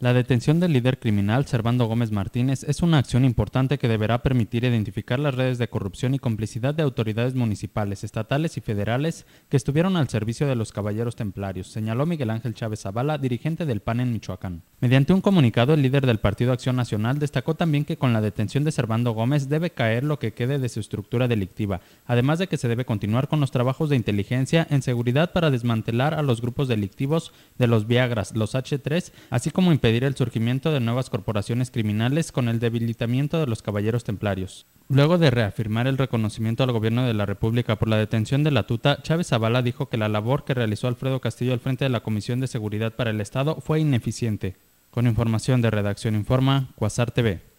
La detención del líder criminal Servando Gómez Martínez es una acción importante que deberá permitir identificar las redes de corrupción y complicidad de autoridades municipales, estatales y federales que estuvieron al servicio de los caballeros templarios, señaló Miguel Ángel Chávez Zavala, dirigente del PAN en Michoacán. Mediante un comunicado, el líder del Partido Acción Nacional destacó también que con la detención de Servando Gómez debe caer lo que quede de su estructura delictiva, además de que se debe continuar con los trabajos de inteligencia en seguridad para desmantelar a los grupos delictivos de los Viagras, los H3, así como impedir el surgimiento de nuevas corporaciones criminales con el debilitamiento de los caballeros templarios. Luego de reafirmar el reconocimiento al gobierno de la República por la detención de la tuta, Chávez Zavala dijo que la labor que realizó Alfredo Castillo al frente de la Comisión de Seguridad para el Estado fue ineficiente. Con información de Redacción Informa, Cuasar TV.